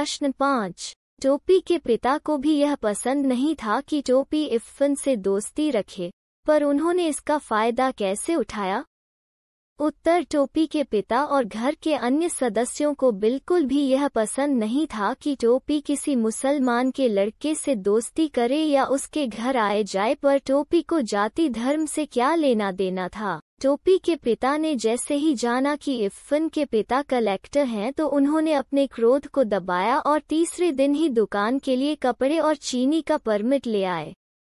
प्रश्न पाँच टोपी के पिता को भी यह पसंद नहीं था कि टोपी इफ्फन से दोस्ती रखे पर उन्होंने इसका फायदा कैसे उठाया उत्तर टोपी के पिता और घर के अन्य सदस्यों को बिल्कुल भी यह पसंद नहीं था कि टोपी किसी मुसलमान के लड़के से दोस्ती करे या उसके घर आए जाए पर टोपी को जाति धर्म से क्या लेना देना था टोपी के पिता ने जैसे ही जाना कि इफ्फन के पिता कलेक्टर हैं तो उन्होंने अपने क्रोध को दबाया और तीसरे दिन ही दुकान के लिए कपड़े और चीनी का परमिट ले आए